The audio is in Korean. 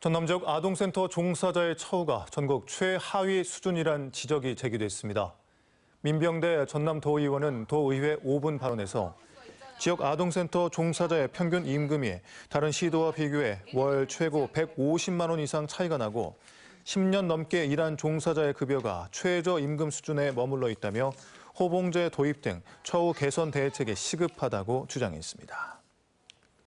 전남 지역 아동센터 종사자의 처우가 전국 최하위 수준이란 지적이 제기됐습니다. 민병대 전남도의원은 도의회 5분 발언에서 지역 아동센터 종사자의 평균 임금이 다른 시도와 비교해 월 최고 150만 원 이상 차이가 나고 10년 넘게 일한 종사자의 급여가 최저 임금 수준에 머물러 있다며 호봉제 도입 등 처우 개선 대책이 시급하다고 주장했습니다.